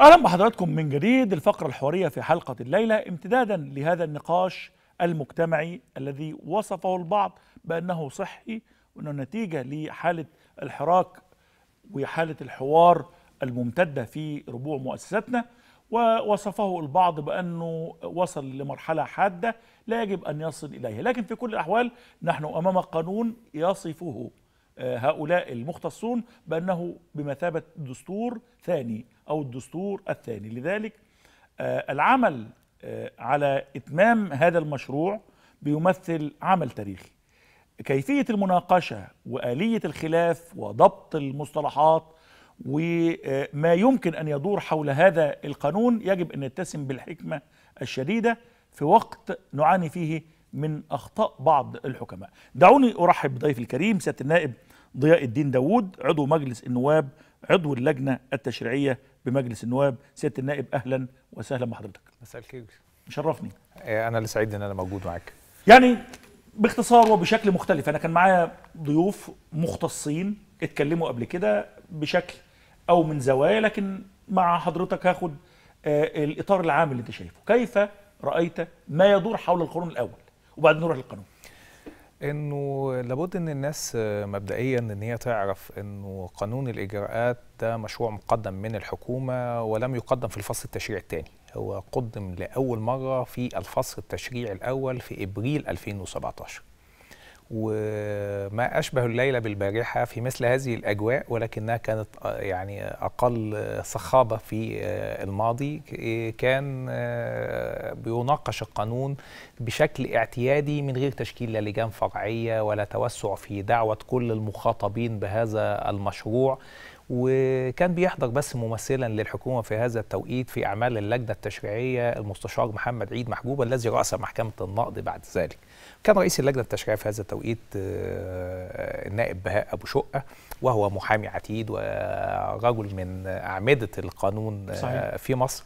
اهلا بحضراتكم من جديد الفقره الحواريه في حلقه الليله امتدادا لهذا النقاش المجتمعي الذي وصفه البعض بانه صحي وانه نتيجه لحاله الحراك وحاله الحوار الممتده في ربوع مؤسساتنا ووصفه البعض بانه وصل لمرحله حاده لا يجب ان يصل اليها لكن في كل الاحوال نحن امام قانون يصفه هؤلاء المختصون بأنه بمثابة دستور ثاني أو الدستور الثاني لذلك آه، العمل آه، على إتمام هذا المشروع بيمثل عمل تاريخي كيفية المناقشة وآلية الخلاف وضبط المصطلحات وما يمكن أن يدور حول هذا القانون يجب أن نتسم بالحكمة الشديدة في وقت نعاني فيه من أخطاء بعض الحكماء دعوني أرحب بضيف الكريم سيادة النائب ضياء الدين داوود عضو مجلس النواب عضو اللجنه التشريعيه بمجلس النواب سياده النائب اهلا وسهلا بحضرتك مساء الخير مشرفني آه، انا اللي سعيد ان انا موجود معاك يعني باختصار وبشكل مختلف انا كان معايا ضيوف مختصين اتكلموا قبل كده بشكل او من زوايا لكن مع حضرتك هاخد آه، الاطار العام اللي انت شايفه كيف رايت ما يدور حول القانون الاول وبعدين نروح للقانون انه لابد ان الناس مبدئيا ان هي تعرف انه قانون الاجراءات ده مشروع مقدم من الحكومه ولم يقدم في الفصل التشريعي الثاني هو قدم لاول مره في الفصل التشريعي الاول في ابريل 2017 وما أشبه الليلة بالبارحة في مثل هذه الأجواء ولكنها كانت آه، يعني أقل آه، صخابة في آه، الماضي كان بيناقش القانون بشكل اعتيادي من غير تشكيل لا لجان فرعية ولا توسع في دعوة كل المخاطبين بهذا المشروع وكان بيحضر بس ممثلا للحكومه في هذا التوقيت في اعمال اللجنه التشريعيه المستشار محمد عيد محبوب الذي راس محكمه النقد بعد ذلك. كان رئيس اللجنه التشريعيه في هذا التوقيت آه، آه، النائب بهاء ابو شقه وهو محامي عتيد ورجل من اعمده القانون آه، صحيح. في مصر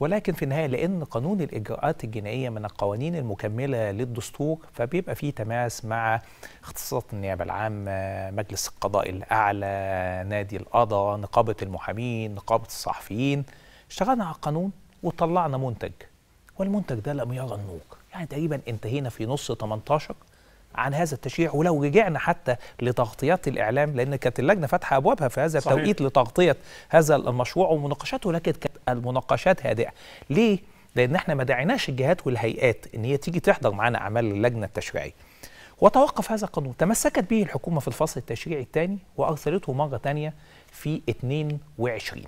ولكن في النهايه لان قانون الاجراءات الجنائيه من القوانين المكمله للدستور فبيبقى فيه تماس مع اختصاصات النيابه العامه، مجلس القضاء الاعلى، نادي القضاء، نقابه المحامين، نقابه الصحفيين. اشتغلنا على القانون وطلعنا منتج والمنتج ده لم يرى النور. يعني تقريبا انتهينا في نص 18 عن هذا التشريع ولو رجعنا حتى لتغطيات الاعلام لان كانت اللجنه فاتحه ابوابها في هذا صحيح. التوقيت لتغطيه هذا المشروع ومناقشته لكن كانت المناقشات هادئه ليه لان احنا ما دعيناش الجهات والهيئات ان هي تيجي تحضر معانا اعمال اللجنه التشريعيه وتوقف هذا القانون تمسكت به الحكومه في الفصل التشريعي الثاني وارسلته مره ثانيه في 22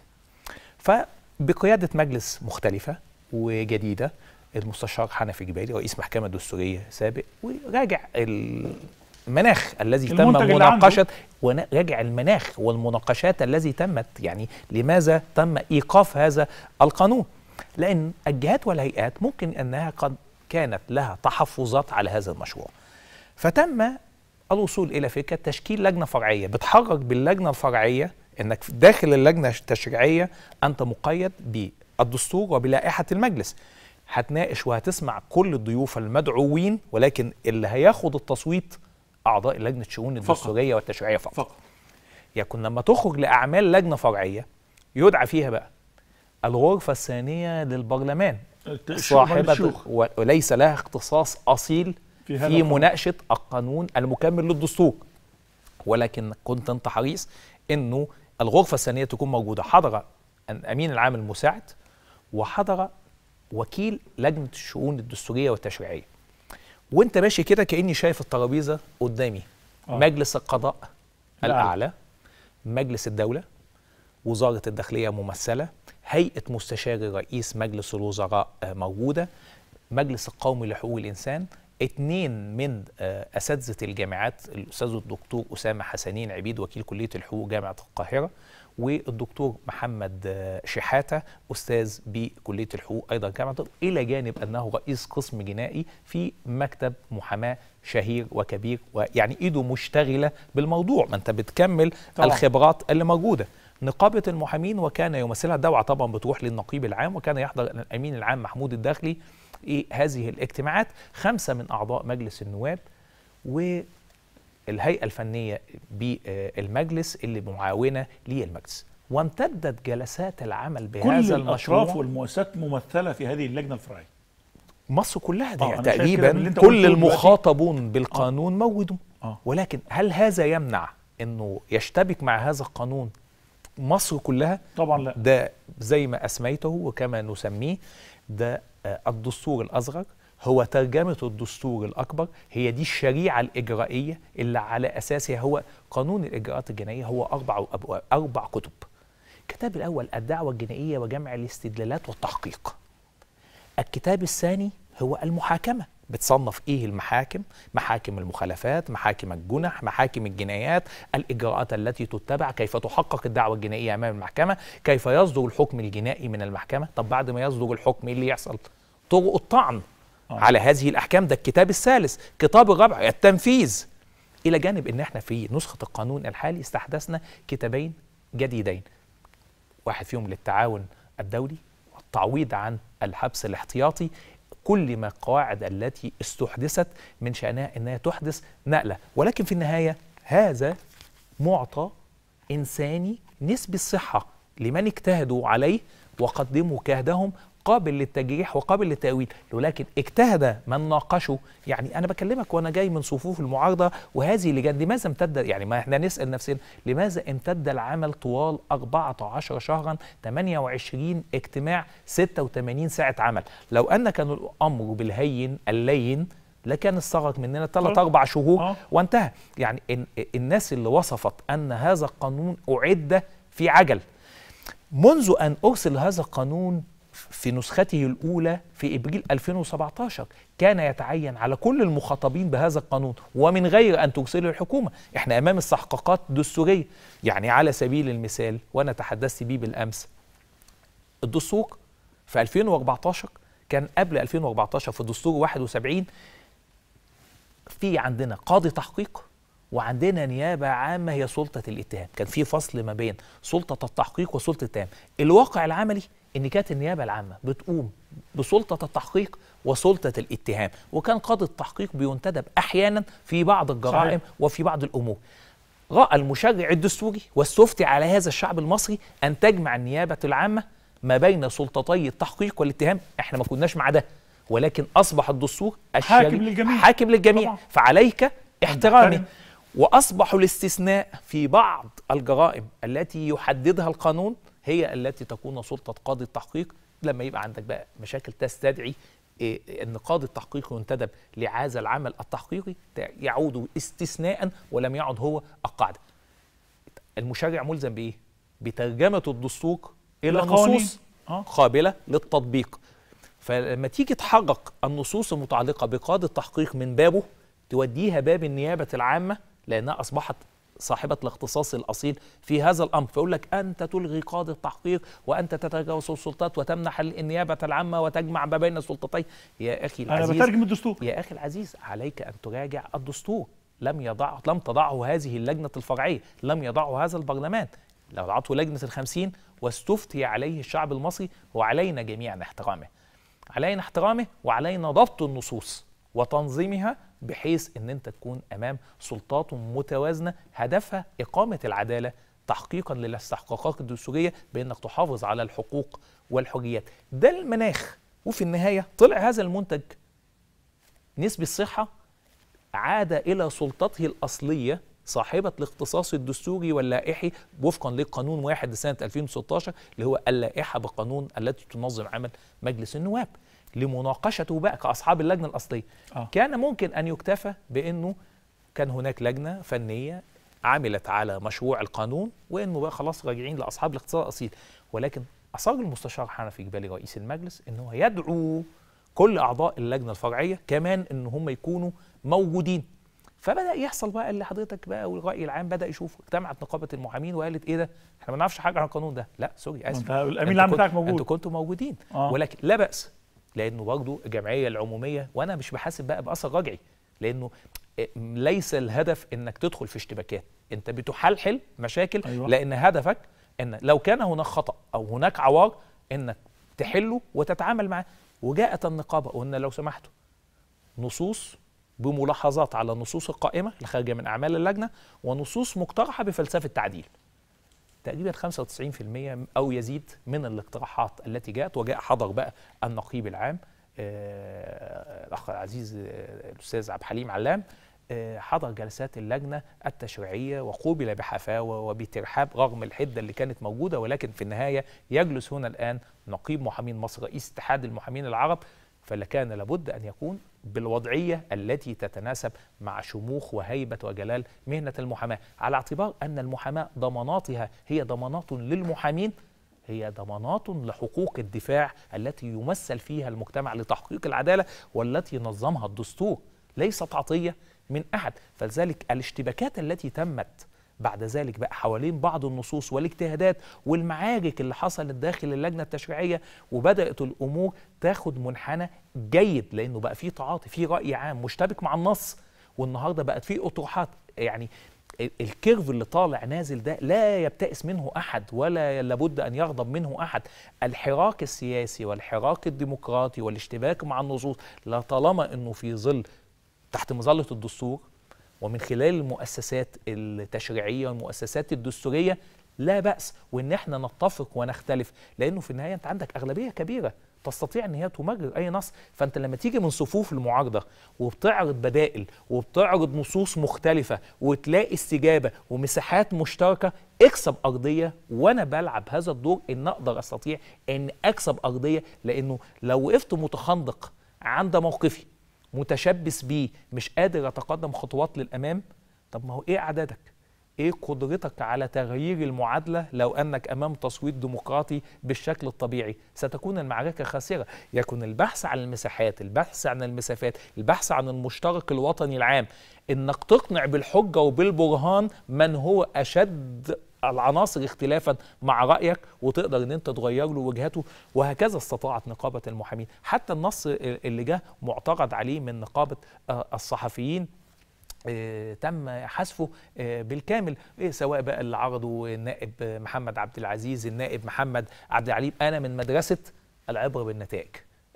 فبقياده مجلس مختلفه وجديده المستشار حنفي جبالي رئيس محكمه دستوريه سابق وراجع المناخ الذي تم مناقشه وراجع المناخ والمناقشات الذي تمت يعني لماذا تم ايقاف هذا القانون لان الجهات والهيئات ممكن انها قد كانت لها تحفظات على هذا المشروع فتم الوصول الى فكره تشكيل لجنه فرعيه بتحرك باللجنه الفرعيه انك داخل اللجنه التشريعيه انت مقيد بالدستور وبلائحه المجلس هتناقش وهتسمع كل الضيوف المدعوين ولكن اللي هياخد التصويت اعضاء لجنه شؤون الدستوريه والتشريعيه فقط. فقط يكون لما تخرج لاعمال لجنه فرعيه يدعى فيها بقى الغرفه الثانيه للبرلمان صاحبه وليس لها اختصاص اصيل في, في مناقشه القانون المكمل للدستور ولكن كنت انت حريص انه الغرفه الثانيه تكون موجوده حضر الامين العام المساعد وحضر وكيل لجنه الشؤون الدستوريه والتشريعيه وانت ماشي كده كاني شايف الترابيزه قدامي آه. مجلس القضاء الاعلى مجلس الدوله وزاره الداخليه ممثله هيئه مستشاري رئيس مجلس الوزراء آه، موجوده مجلس القومي لحقوق الانسان اثنين من آه، اساتذه الجامعات الاستاذ الدكتور اسامه حسنين عبيد وكيل كليه الحقوق جامعه القاهره والدكتور محمد آه، شحاته استاذ بكليه الحقوق ايضا جامعه الى جانب انه رئيس قسم جنائي في مكتب محاماه شهير وكبير ويعني ايده مشتغله بالموضوع ما انت بتكمل طبعا. الخبرات اللي موجوده نقابه المحامين وكان يمثلها الدوعه طبعا بتروح للنقيب العام وكان يحضر الامين العام محمود الداخلي هذه الاجتماعات خمسه من اعضاء مجلس النواب و الهيئه الفنيه بالمجلس اللي معاونه للمجلس وامتدت جلسات العمل بهذا كل المشروع كل والمؤسسات ممثله في هذه اللجنه الفرعيه مصر كلها دي آه تقريبا كل المخاطبون بالقانون آه. موجودون آه. ولكن هل هذا يمنع انه يشتبك مع هذا القانون مصر كلها طبعا لا ده زي ما اسميته وكما نسميه ده آه، الدستور الأصغر هو ترجمة الدستور الأكبر هي دي الشريعة الإجرائية اللي على أساسها هو قانون الإجراءات الجنائية هو أربع أربع كتب الكتاب الأول الدعوة الجنائية وجمع الاستدلالات والتحقيق الكتاب الثاني هو المحاكمة بتصنف ايه المحاكم محاكم المخالفات محاكم الجنح محاكم الجنايات الاجراءات التي تتبع كيف تحقق الدعوه الجنائيه امام المحكمه كيف يصدر الحكم الجنائي من المحكمه طب بعد ما يصدر الحكم ايه اللي يحصل طرق الطعن آه. على هذه الاحكام ده الكتاب الثالث كتاب الرابع التنفيذ الى جانب ان احنا في نسخه القانون الحالي استحدثنا كتابين جديدين واحد فيهم للتعاون الدولي والتعويض عن الحبس الاحتياطي كل ما القواعد التي استحدثت من شأنها أنها تحدث نقلة ولكن في النهاية هذا معطى إنساني نسب الصحة لمن اجتهدوا عليه وقدموا كهدهم قابل للتجريح وقابل للتأويل ولكن اجتهد من ناقشه يعني أنا بكلمك وأنا جاي من صفوف المعارضة وهذه لجان لماذا امتد يعني ما احنا نسأل نفسنا لماذا امتد العمل طوال 14 شهرا 28 اجتماع 86 ساعة عمل لو أن كان الأمر بالهين اللين لكان استغرق مننا ثلاث اربع شهور آه. وانتهى يعني إن الناس اللي وصفت ان هذا القانون اعد في عجل منذ ان ارسل هذا القانون في نسخته الأولى في إبريل 2017 كان يتعين على كل المخاطبين بهذا القانون ومن غير أن ترسله الحكومة إحنا أمام استحقاقات دستورية يعني على سبيل المثال وأنا تحدثت بيه بالأمس الدستور في 2014 كان قبل 2014 في الدستور 71 في عندنا قاضي تحقيق وعندنا نيابة عامة هي سلطة الاتهام كان في فصل ما بين سلطة التحقيق وسلطة الاتهام الواقع العملي ان كانت النيابه العامه بتقوم بسلطه التحقيق وسلطه الاتهام وكان قاضي التحقيق بينتدب احيانا في بعض الجرائم صحيح. وفي بعض الامور راى المشرع الدستوري والسفتي على هذا الشعب المصري ان تجمع النيابه العامه ما بين سلطتي التحقيق والاتهام احنا ما كناش مع ده ولكن اصبح الدستور حاكم للجميع حاكم للجميع طبعا. فعليك احترامه نعم. واصبح الاستثناء في بعض الجرائم التي يحددها القانون هي التي تكون سلطه قاضي التحقيق لما يبقى عندك بقى مشاكل تستدعي إيه، ان قاضي التحقيق ينتدب لهذا العمل التحقيقي يعود استثناء ولم يعد هو القاعده المشرع ملزم بايه بترجمه الدستور الى نصوص آه. قابله للتطبيق فلما تيجي تحقق النصوص المتعلقه بقاضي التحقيق من بابه توديها باب النيابه العامه لانها اصبحت صاحبة الاختصاص الأصيل في هذا الأمر فيقول لك أنت تلغي قاضي التحقيق وأنت تتجاوز السلطات وتمنح النيابة العامة وتجمع ما بين السلطتين يا أخي العزيز أنا بترجم الدستور يا أخي العزيز عليك أن تراجع الدستور لم يضع لم تضعه هذه اللجنة الفرعية لم يضعه هذا البرلمان لو وضعته لجنة الخمسين واستفتي عليه الشعب المصري وعلينا جميعا احترامه علينا احترامه وعلينا ضبط النصوص وتنظيمها بحيث ان انت تكون امام سلطات متوازنه هدفها اقامه العداله تحقيقا للاستحقاقات الدستوريه بانك تحافظ على الحقوق والحريات ده المناخ وفي النهايه طلع هذا المنتج نسبه الصحه عاد الى سلطته الاصليه صاحبة الاختصاص الدستوري واللائحي وفقا لقانون واحد لسنة 2016 اللي هو اللائحة بقانون التي تنظم عمل مجلس النواب لمناقشته بقى كاصحاب اللجنه الاصليه آه. كان ممكن ان يكتفى بانه كان هناك لجنه فنيه عملت على مشروع القانون وانه بقى خلاص راجعين لاصحاب الاقتصاد الاصيل ولكن اصر المستشار حنفي جبالي رئيس المجلس ان هو يدعو كل اعضاء اللجنه الفرعيه كمان ان هم يكونوا موجودين فبدا يحصل بقى اللي حضرتك بقى والراي العام بدا يشوفه اجتمعت نقابه المحامين وقالت ايه ده احنا ما نعرفش حاجه عن القانون ده لا سوري اسف الامين العام بتاعك موجود انتوا كنتوا موجودين آه. ولكن لا باس لانه برضه الجمعيه العموميه وانا مش بحاسب بقى باثر رجعي لانه آه، ليس الهدف انك تدخل في اشتباكات انت بتحلحل مشاكل أيوة. لان هدفك ان لو كان هناك خطا او هناك عوار انك تحله وتتعامل معاه وجاءت النقابه قلنا لو سمحتوا نصوص بملاحظات على النصوص القائمه الخارجه من اعمال اللجنه ونصوص مقترحه بفلسفه تعديل تقريبا 95% او يزيد من الاقتراحات التي جاءت وجاء حضر بقى النقيب العام آه، الاخ العزيز آه، الاستاذ عبد الحليم علام آه، حضر جلسات اللجنه التشريعيه وقوبل بحفاوه وبترحاب رغم الحده اللي كانت موجوده ولكن في النهايه يجلس هنا الان نقيب محامين مصر رئيس اتحاد المحامين العرب فلكان لابد أن يكون بالوضعية التي تتناسب مع شموخ وهيبة وجلال مهنة المحاماة على اعتبار أن المحاماة ضماناتها هي ضمانات للمحامين هي ضمانات لحقوق الدفاع التي يمثل فيها المجتمع لتحقيق العدالة والتي نظمها الدستور ليست عطية من أحد فلذلك الاشتباكات التي تمت بعد ذلك بقى حوالين بعض النصوص والاجتهادات والمعارك اللي حصلت داخل اللجنه التشريعيه وبدات الامور تاخد منحنى جيد لانه بقى في تعاطي في راي عام مشتبك مع النص والنهارده بقت في اطروحات يعني الكيرف اللي طالع نازل ده لا يبتئس منه احد ولا لابد ان يغضب منه احد الحراك السياسي والحراك الديمقراطي والاشتباك مع النصوص لطالما انه في ظل تحت مظله الدستور ومن خلال المؤسسات التشريعيه والمؤسسات الدستوريه لا باس وان احنا نتفق ونختلف لانه في النهايه انت عندك اغلبيه كبيره تستطيع ان هي تمرر اي نص فانت لما تيجي من صفوف المعارضه وبتعرض بدائل وبتعرض نصوص مختلفه وتلاقي استجابه ومساحات مشتركه اكسب ارضيه وانا بلعب هذا الدور ان اقدر استطيع ان اكسب ارضيه لانه لو وقفت متخندق عند موقفي متشبث بيه مش قادر اتقدم خطوات للامام طب ما هو ايه عددك ايه قدرتك على تغيير المعادله لو انك امام تصويت ديمقراطي بالشكل الطبيعي ستكون المعركه خاسره يكن البحث عن المساحات البحث عن المسافات البحث عن المشترك الوطني العام انك تقنع بالحجه وبالبرهان من هو اشد العناصر اختلافا مع رايك وتقدر ان انت تغير له وجهته وهكذا استطاعت نقابه المحامين حتى النص اللي جه معترض عليه من نقابه آه، الصحفيين آه، تم حذفه آه، بالكامل إيه، سواء بقى اللي عرضه النائب محمد عبد العزيز النائب محمد عبد العليم انا من مدرسه العبره بالنتائج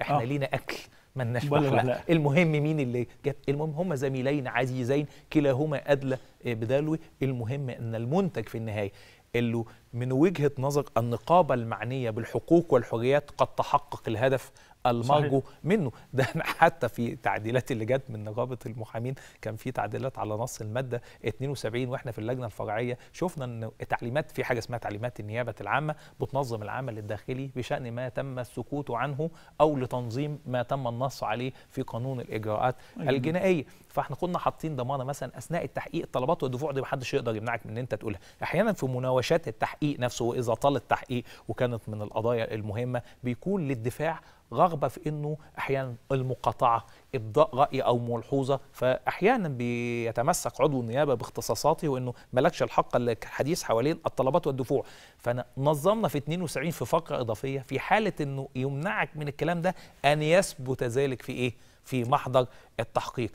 احنا آه. لينا اكل مالناش بحلقه المهم مين اللي جت المهم هما زميلين عزيزين كلاهما ادلى آه، بدلو المهم ان المنتج في النهايه اللي من وجهه نظر النقابه المعنيه بالحقوق والحريات قد تحقق الهدف المرجو صحيح. منه ده حتى في تعديلات اللي جت من نقابه المحامين كان في تعديلات على نص الماده 72 واحنا في اللجنه الفرعيه شفنا ان تعليمات في حاجه اسمها تعليمات النيابه العامه بتنظم العمل الداخلي بشان ما تم السكوت عنه او لتنظيم ما تم النص عليه في قانون الاجراءات أيوة. الجنائيه فاحنا كنا حاطين ضمانه مثلا اثناء التحقيق الطلبات والدفوع دي محدش يقدر يمنعك من ان انت تقولها احيانا في مناوشات التحقيق نفسه واذا طال التحقيق وكانت من القضايا المهمه بيكون للدفاع رغبه في انه احيانا المقاطعه ابداء راي او ملحوظه فاحيانا بيتمسك عضو النيابه باختصاصاته وانه مالكش الحق الحديث حوالين الطلبات والدفوع فانا نظمنا في 72 في فقره اضافيه في حاله انه يمنعك من الكلام ده ان يثبت ذلك في ايه في محضر التحقيق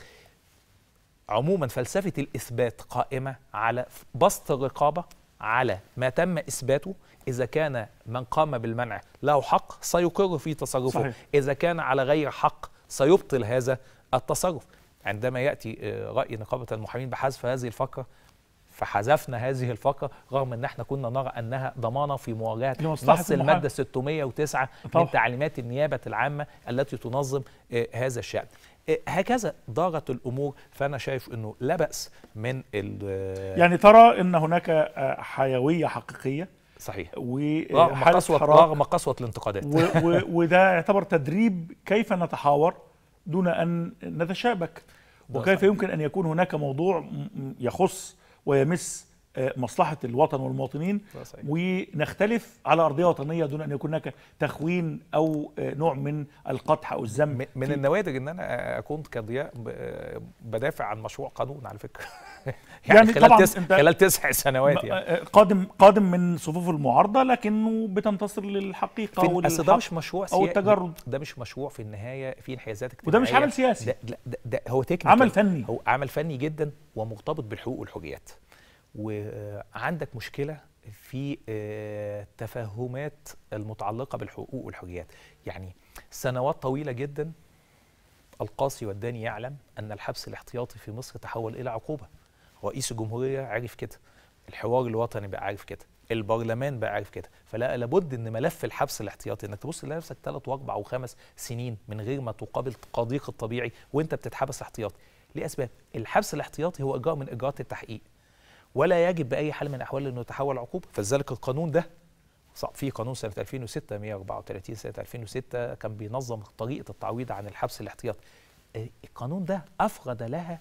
عموما فلسفه الاثبات قائمه على بسط الرقابه على ما تم اثباته إذا كان من قام بالمنع له حق سيقر في تصرفه صحيح. إذا كان على غير حق سيبطل هذا التصرف عندما يأتي آه، رأي نقابة المحامين بحذف هذه الفقرة فحذفنا هذه الفقره رغم ان احنا كنا نرى انها ضمانه في مواجهه نص الماده 609 طبعا. من تعليمات النيابه العامه التي تنظم آه، هذا الشان. آه، هكذا دارت الامور فانا شايف انه لا باس من يعني ترى ان هناك حيويه حقيقيه صحيح رغم قسوة رغم قسوة الانتقادات وده يعتبر تدريب كيف نتحاور دون أن نتشابك وكيف يمكن أن يكون هناك موضوع يخص ويمس آه، مصلحه الوطن والمواطنين ونختلف على ارضيه وطنيه دون ان يكون هناك تخوين او آه، نوع من القدح او الذم من النوادر ان انا اكون كضياء آه، بدافع عن مشروع قانون على فكره يعني, يعني خلال, تس... خلال تسع سنوات يعني قادم قادم من صفوف المعارضه لكنه بتنتصر للحقيقه في والحق ده مش مشروع سياسي او التجرد ده مش مشروع في النهايه في انحيازات كتير وده مش عمل سياسي ده, ده, ده هو تكنيكال عمل فني هو عمل فني جدا ومرتبط بالحقوق والحريات وعندك مشكله في آه، تفهمات المتعلقه بالحقوق والحريات يعني سنوات طويله جدا القاصي والداني يعلم ان الحبس الاحتياطي في مصر تحول الى عقوبه رئيس الجمهوريه عرف كده الحوار الوطني بقى عارف كده البرلمان بقى عارف كده فلا لابد ان ملف الحبس الاحتياطي انك تبص لنفسك ثلاث واربع وخمس سنين من غير ما تقابل قضيق الطبيعي وانت بتتحبس احتياطي لاسباب الحبس الاحتياطي هو اجراء من اجراءات التحقيق ولا يجب باي حال من الاحوال انه يتحول عقوبه فلذلك القانون ده في قانون سنه 2006 134 سنه 2006 كان بينظم طريقه التعويض عن الحبس الاحتياطي آه، القانون ده افرد لها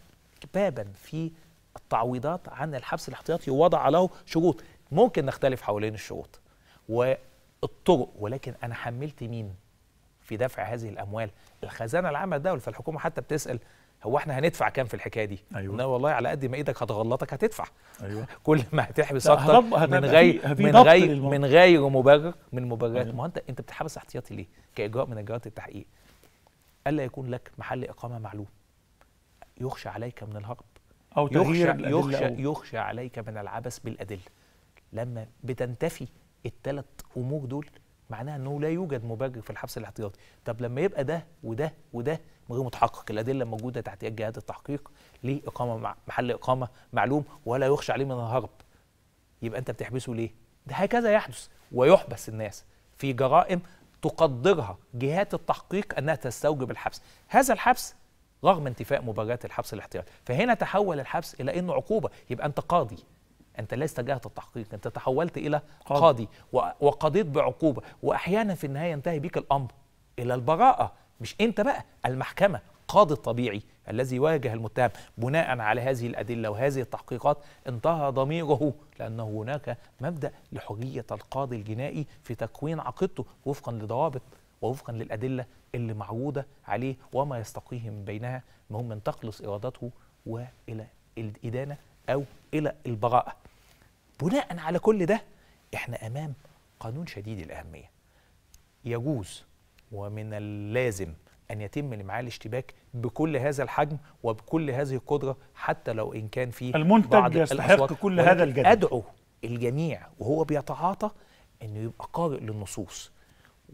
بابا في التعويضات عن الحبس الاحتياطي ووضع له شروط ممكن نختلف حوالين الشروط والطرق ولكن انا حملت مين في دفع هذه الاموال الخزانه العامه الدولي فالحكومه حتى بتسال هو احنا هندفع كام في الحكايه دي؟ ايوه لا والله على قد ما ايدك هتغلطك هتدفع ايوه كل ما هتحبس اكتر من غير من غير من غير مبرر من مبررات أيوة. ما انت انت بتحبس احتياطي ليه؟ كاجراء من اجراءات التحقيق الا يكون لك محل اقامه معلوم يخشى عليك من الهرب او تغيير يخشى يخشى, أو. يخشى عليك من العبث بالادله لما بتنتفي الثلاث امور دول معناها انه لا يوجد مبرر في الحبس الاحتياطي طب لما يبقى ده وده وده غير متحقق الادله موجوده تحت يد جهاز التحقيق ليه اقامه مع محل اقامه معلوم ولا يخشى عليه من الهرب يبقى انت بتحبسه ليه ده هكذا يحدث ويحبس الناس في جرائم تقدرها جهات التحقيق انها تستوجب الحبس هذا الحبس رغم انتفاء مبررات الحبس الاحتياطي فهنا تحول الحبس الى انه عقوبه يبقى انت قاضي انت لست جهه التحقيق انت تحولت الى قاضي, قاضي وقضيت بعقوبه واحيانا في النهايه ينتهي بك الامر الى البراءه مش انت بقى المحكمه قاضي الطبيعي الذي واجه المتهم بناء على هذه الادله وهذه التحقيقات انتهى ضميره لان هناك مبدا لحريه القاضي الجنائي في تكوين عقيدته وفقا لضوابط ووفقا للادله اللي معروضه عليه وما يستقيه من بينها المهم من تخلص ارادته والى الادانه او الى البراءه. بناء على كل ده احنا امام قانون شديد الاهميه. يجوز ومن اللازم أن يتم لمعالي الاشتباك بكل هذا الحجم وبكل هذه القدرة حتى لو إن كان في المنتج بعض يستحق كل هذا الجدل أدعو الجميع وهو بيتعاطى أنه يبقى قارئ للنصوص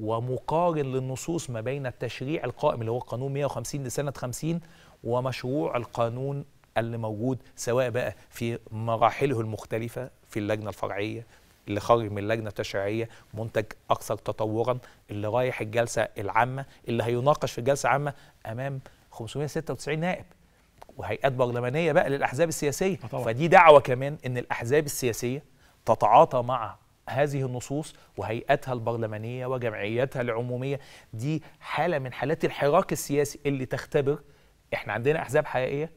ومقارن للنصوص ما بين التشريع القائم اللي هو قانون 150 لسنة 50 ومشروع القانون اللي موجود سواء بقى في مراحله المختلفة في اللجنة الفرعية اللي خارج من اللجنه التشريعيه منتج اكثر تطورا اللي رايح الجلسه العامه اللي هيناقش في الجلسه العامه امام 596 نائب وهيئات برلمانيه بقى للاحزاب السياسيه آه، طبعا. فدي دعوه كمان ان الاحزاب السياسيه تتعاطى مع هذه النصوص وهيئاتها البرلمانيه وجمعياتها العموميه دي حاله من حالات الحراك السياسي اللي تختبر احنا عندنا احزاب حقيقيه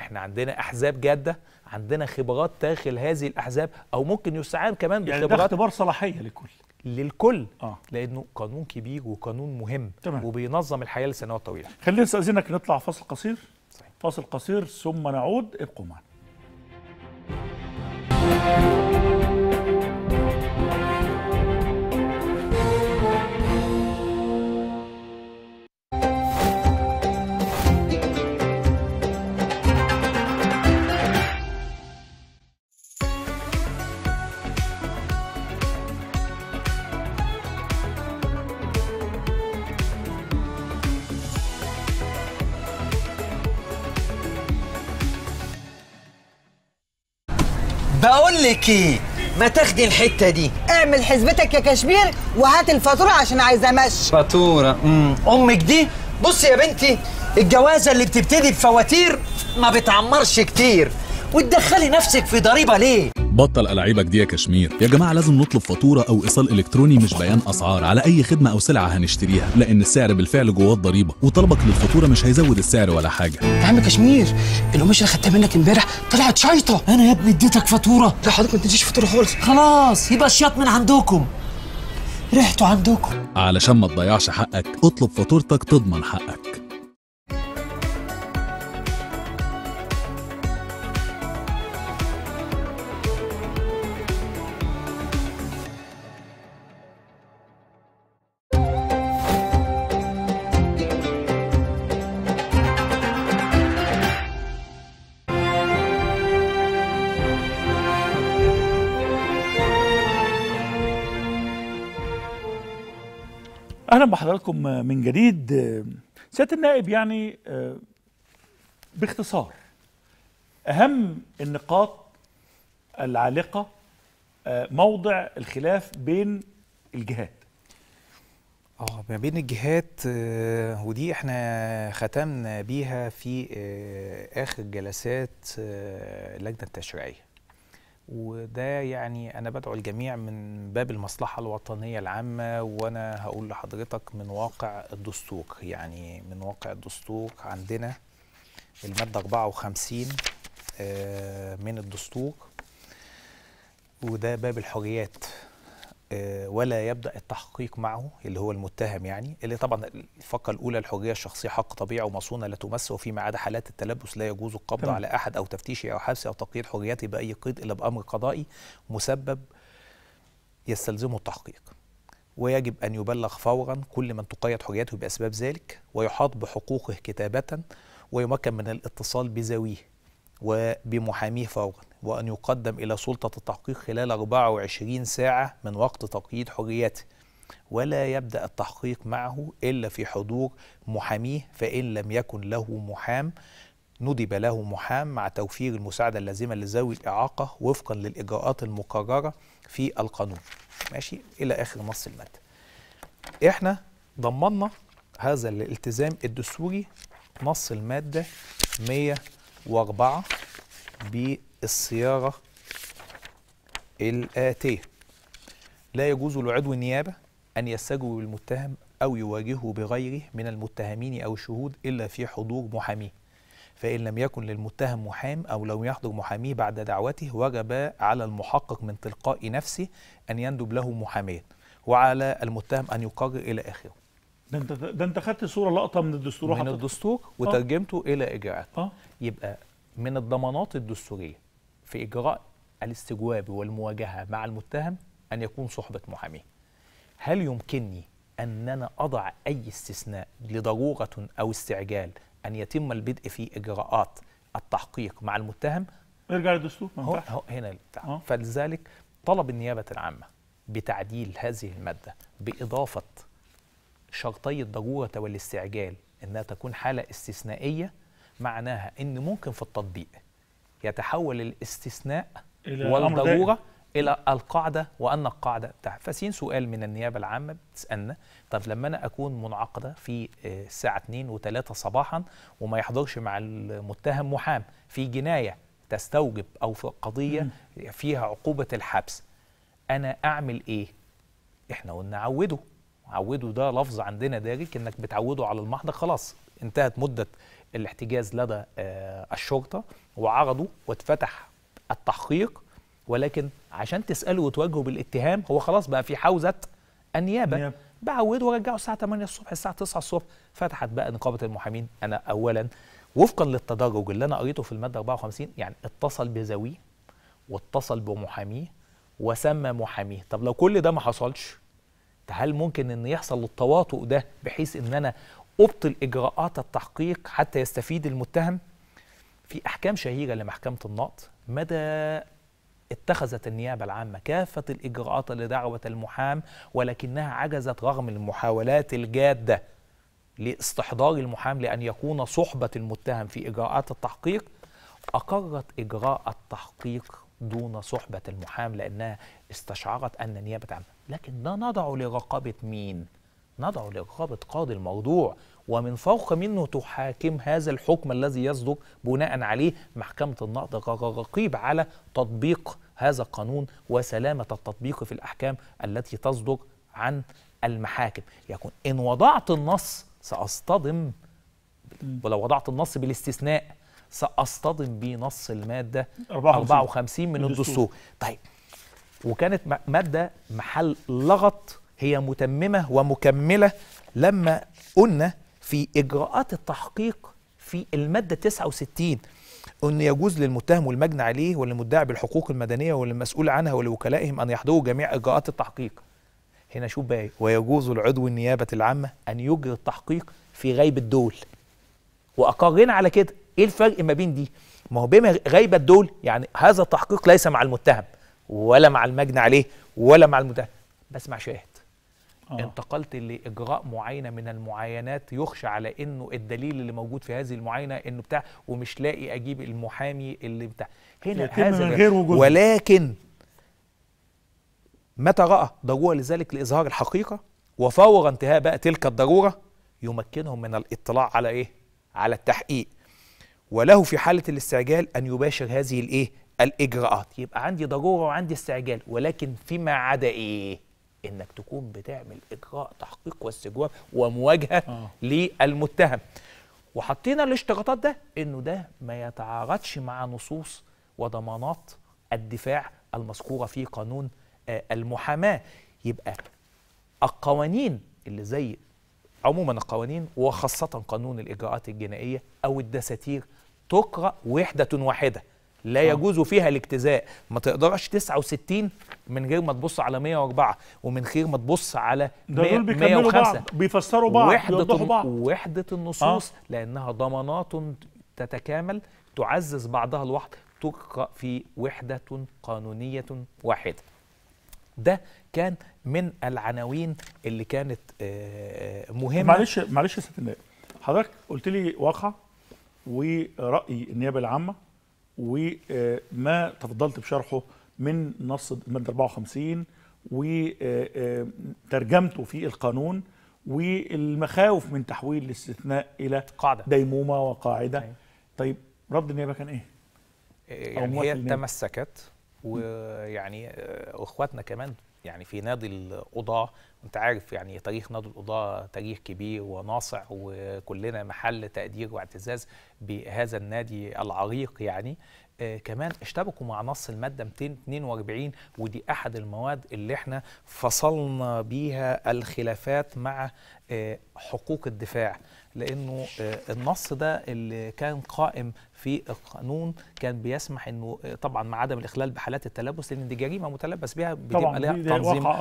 احنا عندنا احزاب جاده عندنا خبرات داخل هذه الاحزاب او ممكن يستعان كمان يعني بخبرات يعني ده اختبار صلاحيه للكل للكل آه. لانه قانون كبير وقانون مهم تمام. وبينظم الحياه لسنوات طويله خلينا استاذنك نطلع فاصل قصير صحيح. فاصل قصير ثم نعود ابقوا معنا بقول لك ايه ما تاخدي الحته دي اعمل حسبتك يا كشمير وهات الفاتوره عشان عايزه امشي فاتوره امك دي بصي يا بنتي الجوازه اللي بتبتدي بفواتير ما بتعمرش كتير وتدخلي نفسك في ضريبه ليه بطل ألعيبك دي يا كشمير يا جماعة لازم نطلب فاتورة أو إيصال إلكتروني مش بيان أسعار على أي خدمة أو سلعة هنشتريها لأن السعر بالفعل جواه الضريبة وطلبك للفاتورة مش هيزود السعر ولا حاجة يا عم كشمير القماش اللي خدتها منك امبارح طلعت شيطة أنا يا ابني اديتك فاتورة لا حضرتك ما تديش فاتورة خالص خلاص يبقى الشياط من عندكم ريحته عندكم علشان ما تضيعش حقك اطلب فاتورتك تضمن حقك اهلا بحضراتكم من جديد سياده النائب يعني باختصار اهم النقاط العالقه موضع الخلاف بين الجهات اه ما بين الجهات آه، ودي احنا ختمنا بيها في آه، اخر جلسات آه، لجنه التشريعيه وده يعني انا بدعو الجميع من باب المصلحه الوطنيه العامه وانا هقول لحضرتك من واقع الدستور يعني من واقع الدستور عندنا الماده 54 آه، من الدستور وده باب الحريات آه، ولا يبدا التحقيق معه اللي هو المتهم يعني اللي طبعا الفقره الاولى الحريه الشخصيه حق طبيعي ومصونه لا تمس وفيما عدا حالات التلبس لا يجوز القبض طبعا. على احد او تفتيشه او حبسه او تقييد حريته باي قيد الا بامر قضائي مسبب يستلزمه التحقيق ويجب ان يبلغ فورا كل من تقيد حريته باسباب ذلك ويحاط بحقوقه كتابه ويمكن من الاتصال بزويه وبمحاميه فورا وأن يقدم إلى سلطة التحقيق خلال 24 ساعة من وقت تقييد حريته ولا يبدأ التحقيق معه إلا في حضور محاميه فإن لم يكن له محام ندب له محام مع توفير المساعدة اللازمة لذوي الإعاقة وفقا للإجراءات المقررة في القانون ماشي إلى آخر نص المادة إحنا ضمننا هذا الالتزام الدستوري نص المادة 104 ب الصياغة الآتية لا يجوز لعضو النيابة أن يستجوب المتهم أو يواجهه بغيره من المتهمين أو الشهود إلا في حضور محاميه فإن لم يكن للمتهم محام أو لم يحضر محاميه بعد دعوته وجب على المحقق من تلقاء نفسه أن يندب له محاميا وعلى المتهم أن يقرر إلى آخره ده انت ده انت خدت صوره لقطه من الدستور من الدستور آه. وترجمته آه. الى اجراءات آه. يبقى من الضمانات الدستوريه في إجراء الاستجواب والمواجهة مع المتهم أن يكون صحبة محامي هل يمكنني أن أنا أضع أي استثناء لضرورة أو استعجال أن يتم البدء في إجراءات التحقيق مع المتهم ارجع للدستور هو, هو هنا أه. فلذلك طلب النيابة العامة بتعديل هذه المادة بإضافة شرطي الضرورة والاستعجال إنها تكون حالة استثنائية معناها إن ممكن في التطبيق يتحول الاستثناء إلى والضروره الى القاعده وان القاعده بتاع فسين سؤال من النيابه العامه بتسالنا طب لما انا اكون منعقده في آه، الساعه 2 و3 صباحا وما يحضرش مع المتهم محام في جنايه تستوجب او في قضيه فيها عقوبه الحبس انا اعمل ايه احنا قلنا عوده عوده ده لفظ عندنا دارج انك بتعوده على المحضر خلاص انتهت مده الاحتجاز لدى آه، الشرطه وعرضه واتفتح التحقيق ولكن عشان تساله وتواجهه بالاتهام هو خلاص بقى في حوزه النيابه بعوده ورجعه الساعه 8 الصبح الساعه 9 الصبح فتحت بقى نقابه المحامين انا اولا وفقا للتدرج اللي انا قريته في الماده 54 يعني اتصل بذويه واتصل بمحاميه وسمى محاميه طب لو كل ده ما حصلش هل ممكن ان يحصل التواطؤ ده بحيث ان انا ابطل اجراءات التحقيق حتى يستفيد المتهم في أحكام شهيرة لمحكمة النقط مدى اتخذت النيابة العامة كافة الإجراءات لدعوة المحام ولكنها عجزت رغم المحاولات الجادة لاستحضار المحام لأن يكون صحبة المتهم في إجراءات التحقيق أقرت إجراء التحقيق دون صحبة المحام لأنها استشعرت أن النيابة العامة لكن ده نضعه لرقابة مين؟ نضعه لرقابة قاضي الموضوع ومن فوق منه تحاكم هذا الحكم الذي يصدر بناء عليه محكمة النقد كرقيب على تطبيق هذا القانون وسلامة التطبيق في الأحكام التي تصدر عن المحاكم يكون إن وضعت النص سأصطدم ولو وضعت النص بالاستثناء سأصطدم بنص المادة 54 من الدستور طيب وكانت مادة محل لغط هي متممة ومكملة لما قلنا في إجراءات التحقيق في المادة 69 أن يجوز للمتهم والمجني عليه والمدعى بالحقوق المدنية والمسؤول عنها ولوكلائهم أن يحضروا جميع إجراءات التحقيق هنا شوف بقى ويجوز لعضو النيابة العامة أن يجري التحقيق في غيب الدول وأقرنا على كده إيه الفرق ما بين دي ما هو بما غيبة الدول يعني هذا التحقيق ليس مع المتهم ولا مع المجني عليه ولا مع المتهم بس مع شاهد آه. انتقلت لاجراء معينه من المعاينات يخشى على انه الدليل اللي موجود في هذه المعاينه انه بتاع ومش لاقي اجيب المحامي اللي بتاع هنا هذا غير وجود. ولكن متى راى ضروره لذلك لاظهار الحقيقه وفور انتهاء بقى تلك الضروره يمكنهم من الاطلاع على ايه على التحقيق وله في حاله الاستعجال ان يباشر هذه الايه الاجراءات يبقى عندي ضروره وعندي استعجال ولكن فيما عدا ايه انك تكون بتعمل اجراء تحقيق واستجواب ومواجهه آه. للمتهم وحطينا الاشتراطات ده انه ده ما يتعارضش مع نصوص وضمانات الدفاع المذكوره في قانون آه، المحاماه يبقى القوانين اللي زي عموما القوانين وخاصه قانون الاجراءات الجنائيه او الدساتير تقرا وحده واحده لا آه. يجوز فيها الاجتزاء ما تقدرش 69 من غير ما تبص على 104 ومن غير ما تبص على 105 بعض بيفسروا بعض وحدة بعض وحدة النصوص آه. لأنها ضمانات تتكامل تعزز بعضها الواحد تقرأ في وحدة قانونية واحدة ده كان من العناوين اللي كانت آه، آه، مهمه معلش معلش يا سيدي حضرتك قلت لي واقع وراي النيابه العامه وما تفضلت بشرحه من نص الماده 54 وترجمته في القانون والمخاوف من تحويل الاستثناء الى قاعده ديمومه وقاعده أيوة. طيب رد النيابه كان ايه؟ آه، يعني هي تمسكت ويعني آه، اخواتنا كمان يعني في نادي القضاة انت عارف يعني تاريخ نادي القضاة تاريخ كبير وناصع وكلنا محل تقدير واعتزاز بهذا النادي العريق يعني آه كمان اشتبكوا مع نص الماده 242 ودي احد المواد اللي احنا فصلنا بيها الخلافات مع آه، حقوق الدفاع لانه آه، النص ده اللي كان قائم في القانون كان بيسمح انه آه، طبعا مع عدم الاخلال بحالات التلبس لان دي جريمه متلبس بها بيتم عليها تنظيم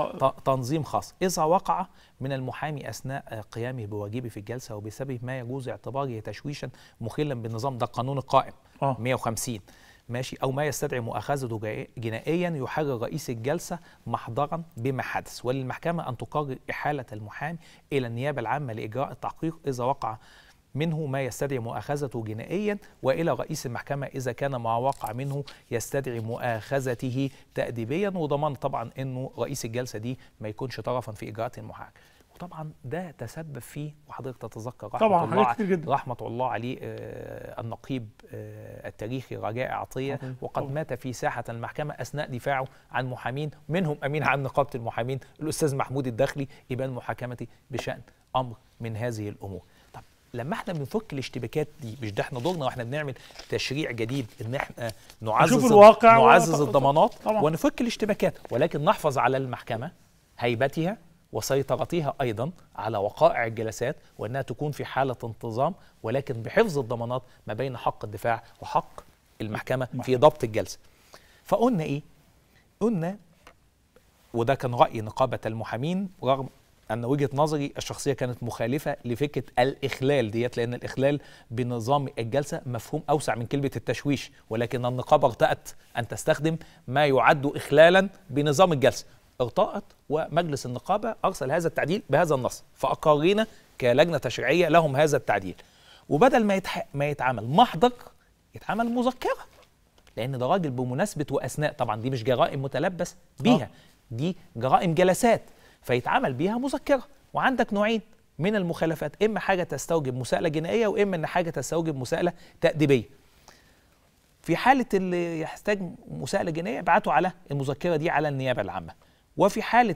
تنظيم خاص اذا وقع من المحامي اثناء قيامه بواجبه في الجلسه وبسبب ما يجوز اعتباره تشويشا مخلا بالنظام ده القانون القائم آه. 150 ماشي او ما يستدعي مؤاخذته جنائيا يحرر رئيس الجلسه محضرا بما حدث وللمحكمه ان تقرر احاله المحامي الى النيابه العامه لاجراء التحقيق اذا وقع منه ما يستدعي مؤاخذته جنائيا والى رئيس المحكمه اذا كان ما وقع منه يستدعي مؤاخذته تاديبيا وضمان طبعا انه رئيس الجلسه دي ما يكونش طرفا في اجراءات المحاكمه وطبعا ده تسبب فيه وحضرتك تتذكر رحمه طبعا الله كتير جدا. رحمه الله عليه آه النقيب آه التاريخي رجاء عطيه وقد طبعا. مات في ساحه المحكمه اثناء دفاعه عن محامين منهم امين عام نقابه المحامين الاستاذ محمود الداخلي ابان محاكمتي بشان امر من هذه الامور طب لما احنا بنفك الاشتباكات دي مش ده احنا دورنا واحنا بنعمل تشريع جديد ان احنا نعزز الواقع نعزز الضمانات ونفك الاشتباكات ولكن نحفظ على المحكمه هيبتها وسيطرتها أيضا على وقائع الجلسات وأنها تكون في حالة انتظام ولكن بحفظ الضمانات ما بين حق الدفاع وحق المحكمة في ضبط الجلسة فقلنا إيه؟ قلنا وده كان رأي نقابة المحامين رغم أن وجهة نظري الشخصية كانت مخالفة لفكرة الإخلال ديت لأن الإخلال بنظام الجلسة مفهوم أوسع من كلمة التشويش ولكن النقابة ارتأت أن تستخدم ما يعد إخلالا بنظام الجلسة ارتأت ومجلس النقابة أرسل هذا التعديل بهذا النص فأقرينا كلجنة تشريعية لهم هذا التعديل وبدل ما, ما يتعمل محضر يتعمل مذكرة لأن ده راجل بمناسبة وأثناء طبعا دي مش جرائم متلبس بيها آه. دي جرائم جلسات فيتعمل بيها مذكرة وعندك نوعين من المخالفات إما حاجة تستوجب مساءلة جنائية وإما إن حاجة تستوجب مساءلة تأديبية في حالة اللي يحتاج مساءلة جنائية ابعتوا على المذكرة دي على النيابة العامة وفي حالة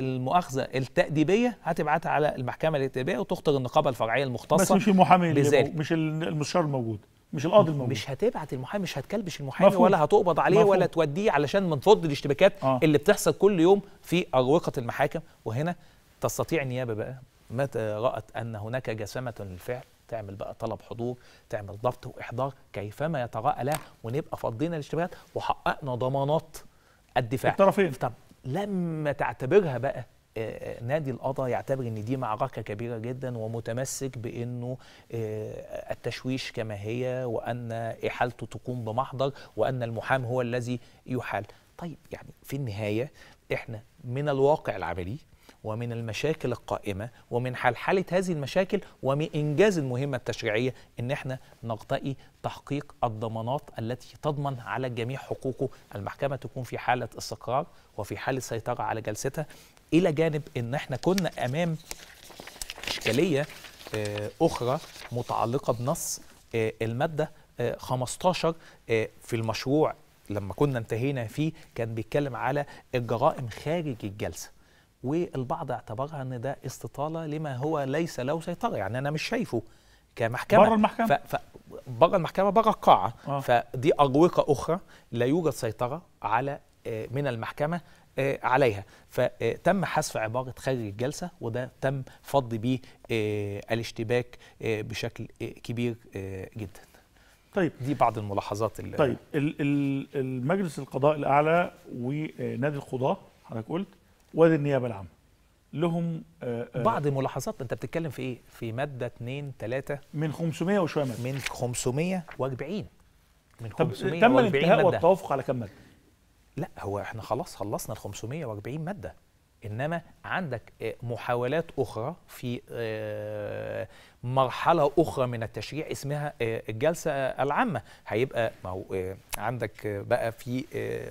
المؤاخذة التأديبية هتبعتها على المحكمة التأديبية وتخطر النقابة الفرعية المختصة بس مش المحامي بذلك مش المستشار الموجود مش القاضي الموجود مش هتبعت المحامي مش هتكلبش المحامي مفهوم. ولا هتقبض عليه مفهوم. ولا توديه علشان من فض الاشتباكات آه. اللي بتحصل كل يوم في أروقة المحاكم وهنا تستطيع النيابة بقى متى رأت أن هناك جسامة للفعل تعمل بقى طلب حضور تعمل ضبط وإحضار كيفما يتراءى لها ونبقى فضينا الاشتباكات وحققنا ضمانات الدفاع الطرفين طب لما تعتبرها بقى آه، آه، نادي القضاء يعتبر ان دي معركه كبيره جدا ومتمسك بانه آه، التشويش كما هي وان احالته تقوم بمحضر وان المحام هو الذي يحال طيب يعني في النهايه احنا من الواقع العملي ومن المشاكل القائمة ومن حلحلة هذه المشاكل ومن إنجاز المهمة التشريعية إن إحنا نقتئي تحقيق الضمانات التي تضمن على الجميع حقوقه المحكمة تكون في حالة استقرار وفي حالة سيطرة على جلستها إلى جانب إن إحنا كنا أمام إشكالية آه، أخرى متعلقة بنص آه، المادة 15 آه، في المشروع لما كنا انتهينا فيه كان بيتكلم على الجرائم خارج الجلسه والبعض اعتبرها ان ده استطاله لما هو ليس له سيطره يعني انا مش شايفه كمحكمه بره المحكمه ف... بره المحكمه بره القاعه آه. فدي اروقه اخرى لا يوجد سيطره على آه، من المحكمه آه، عليها فتم آه، حذف عبارة خارج الجلسة وده تم فض به الاشتباك بشكل كبير جدا طيب دي بعض الملاحظات اللي طيب المجلس القضاء الأعلى ونادي القضاة حضرتك قلت وادي النيابه العامه لهم آآ آه، آآ آه، بعض الملاحظات انت بتتكلم في ايه في ماده 2 3 من 500 وشويه ماده من 540 من 540 تم الانتهاء والتوافق على كم ماده لا هو احنا خلاص خلصنا ال 540 ماده انما عندك آه، محاولات اخرى في مرحله اخرى من التشريع اسمها الجلسه العامه هيبقى ما هو عندك بقى في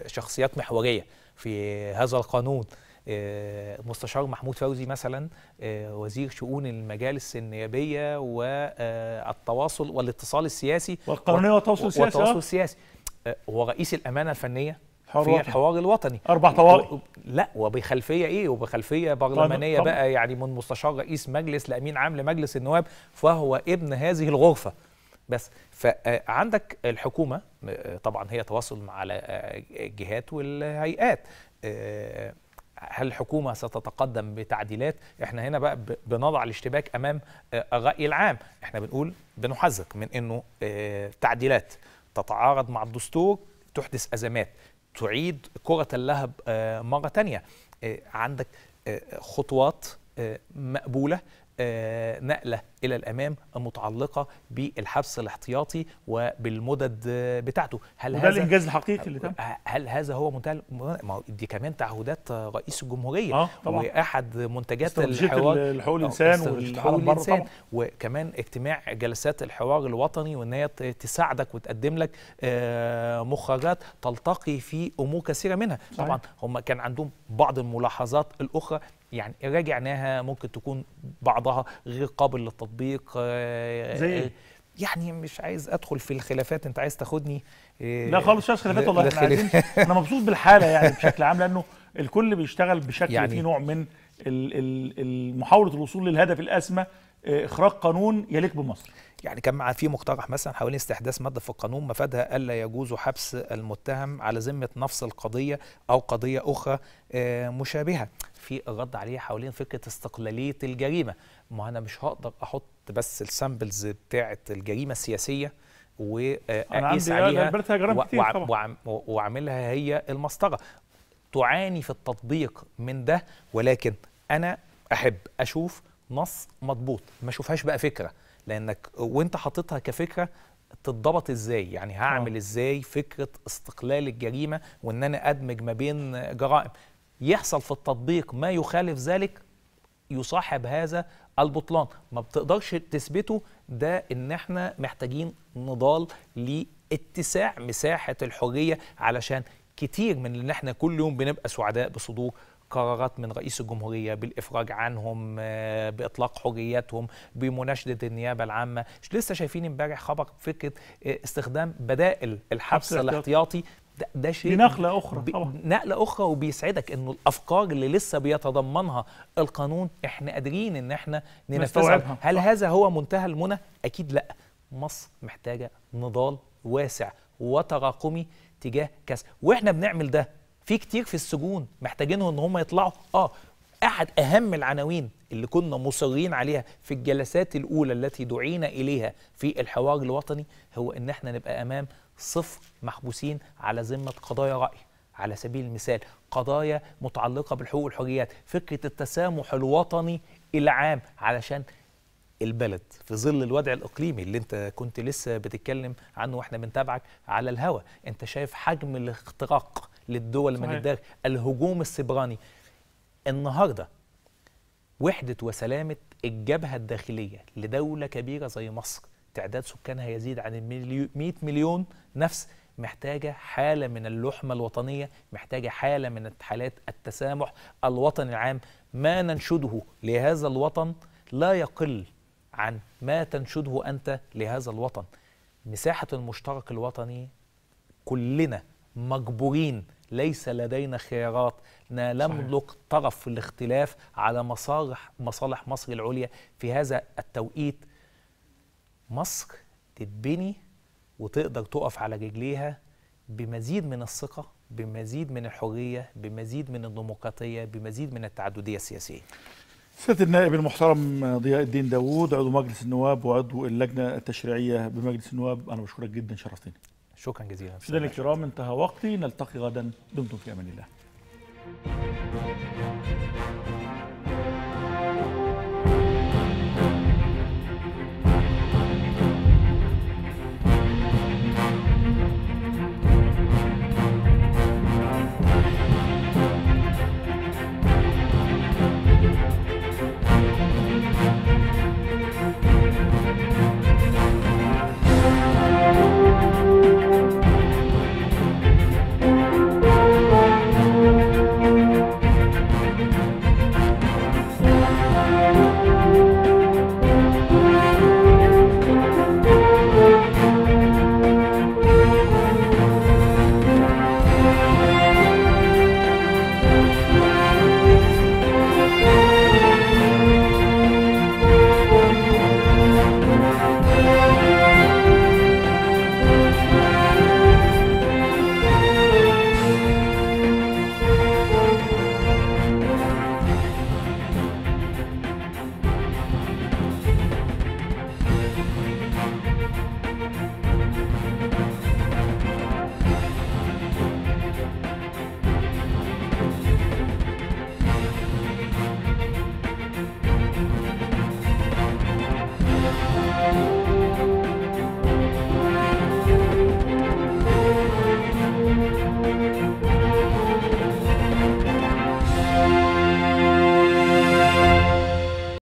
شخصيات محوريه في هذا القانون آه، مستشار محمود فوزي مثلا آه، وزير شؤون المجالس النيابيه والتواصل والاتصال السياسي والقانونيه والتواصل السياسي آه. والتواصل السياسي هو رئيس الامانه الفنيه في الحوار الوطني اربع طوارئ لا وبخلفيه ايه وبخلفيه طيب، برلمانيه طبعا. بقى يعني من مستشار رئيس مجلس لامين عام لمجلس النواب فهو ابن هذه الغرفه بس فعندك الحكومه طبعا هي تواصل مع الجهات والهيئات هل الحكومه ستتقدم بتعديلات احنا هنا بقى بنضع الاشتباك امام آه، الراي العام احنا بنقول بنحذق من انه آه، تعديلات تتعارض مع الدستور تحدث ازمات تعيد كره اللهب آه، مره تانية عندك خطوات مقبوله آه، نقله الى الامام متعلقه بالحبس الاحتياطي وبالمدد بتاعته هل هذا الانجاز الحقيقي اللي تم هل هذا هو منتهى ما دي كمان تعهدات رئيس الجمهوريه آه طبعا. واحد منتجات الحوار حقوق آه، الانسان والحوار الانسان طبعا. وكمان اجتماع جلسات الحوار الوطني وان هي تساعدك وتقدم لك آه، مخرجات تلتقي في امور كثيره منها صحيح. طبعا هم كان عندهم بعض الملاحظات الاخرى يعني راجعناها ممكن تكون بعضها غير قابل للتطبيق آه، زي إيه؟ يعني مش عايز ادخل في الخلافات انت عايز تاخدني آه، لا خالص مش عايز خلافات والله احنا عايزين انا مبسوط بالحاله يعني بشكل عام لانه الكل بيشتغل بشكل يعني في نوع من محاوله الوصول للهدف الاسمى اخراج قانون يليق بمصر يعني كان في مقترح مثلا حوالين استحداث ماده في القانون مفادها الا يجوز حبس المتهم على ذمه نفس القضيه او قضيه اخرى آه، مشابهه في الرد عليه حوالين فكره استقلاليه الجريمه ما انا مش هقدر احط بس السامبلز بتاعه الجريمه السياسيه واقيس آه، عليها واعملها هي المسطره تعاني في التطبيق من ده ولكن انا احب اشوف نص مضبوط ما اشوفهاش بقى فكره لانك وانت حاططها كفكره تتضبط ازاي يعني هعمل آه. ازاي فكره استقلال الجريمه وان انا ادمج ما بين جرائم يحصل في التطبيق ما يخالف ذلك يصاحب هذا البطلان ما بتقدرش تثبته ده ان احنا محتاجين نضال لاتساع مساحه الحريه علشان كتير من ان احنا كل يوم بنبقى سعداء بصدور قرارات من رئيس الجمهورية بالإفراج عنهم آه، بإطلاق حرياتهم بمناشدة النيابة العامة مش لسه شايفين امبارح خبر فكرة آه، استخدام بدائل الحبس الاحتياطي ده, ده شيء دي نقلة أخرى طبعا نقلة أخرى وبيسعدك إنه الأفكار اللي لسه بيتضمنها القانون إحنا قادرين إن إحنا ننفذها هل هذا هو منتهى المنى؟ أكيد لأ مصر محتاجة نضال واسع وتراكمي تجاه كاس وإحنا بنعمل ده في كتير في السجون محتاجينهم ان هم يطلعوا اه احد اهم العناوين اللي كنا مصرين عليها في الجلسات الاولى التي دعينا اليها في الحوار الوطني هو ان احنا نبقى امام صفر محبوسين على ذمه قضايا راي على سبيل المثال قضايا متعلقه بالحقوق والحريات فكره التسامح الوطني العام علشان البلد في ظل الوضع الاقليمي اللي انت كنت لسه بتتكلم عنه واحنا بنتابعك على الهوا انت شايف حجم الاختراق للدول صحيح. من الداخل الهجوم السبراني النهارده وحده وسلامه الجبهه الداخليه لدوله كبيره زي مصر تعداد سكانها يزيد عن 100 مليون نفس محتاجه حاله من اللحمه الوطنيه محتاجه حاله من حالات التسامح الوطني العام ما ننشده لهذا الوطن لا يقل عن ما تنشده انت لهذا الوطن مساحه المشترك الوطني كلنا مجبورين ليس لدينا خيارات لا نملك طرف في الاختلاف على مصالح مصالح مصر العليا في هذا التوقيت مصر تتبني وتقدر تقف على رجليها بمزيد من الثقه بمزيد من الحريه بمزيد من الديمقراطيه بمزيد من التعدديه السياسيه سيادة النائب المحترم ضياء الدين داوود عضو مجلس النواب وعضو اللجنة التشريعية بمجلس النواب أنا بشكرك جدا شرفتني شكرا جزيلا مشاهدينا الكرام انتهى وقتي نلتقي غدا دمتم في امان الله